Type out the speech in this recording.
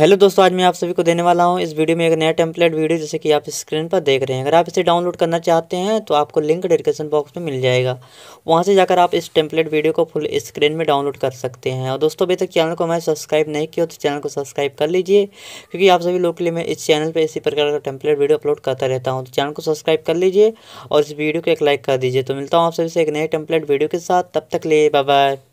hello दोस्तों आज मैं आप सभी को देने वाला हूं इस वीडियो में एक नया टेम्पलेट वीडियो जैसे कि आप स्क्रीन पर देख रहे हैं अगर आप इसे डाउनलोड करना चाहते हैं तो आपको लिंक डिस्क्रिप्शन बॉक्स में मिल जाएगा वहां से जाकर आप इस टेम्पलेट वीडियो को फुल स्क्रीन में डाउनलोड कर सकते हैं और दोस्तों अभी तक चैनल को हमारे सब्सक्राइब नहीं किया तो चैनल को सब्सक्राइब कर लीजिए क्योंकि आप सभी लोग के लिए मैं इस चैनल पर इसी प्रकार का टेम्पलेट वीडियो अपलोड करता रहता हूँ तो चैनल को सब्सक्राइब कर लीजिए और इस वीडियो को एक लाइक कर दीजिए तो मिलता हूँ आप सभी से एक नए टेम्पलेट वीडियो के साथ तब तक लिए बाय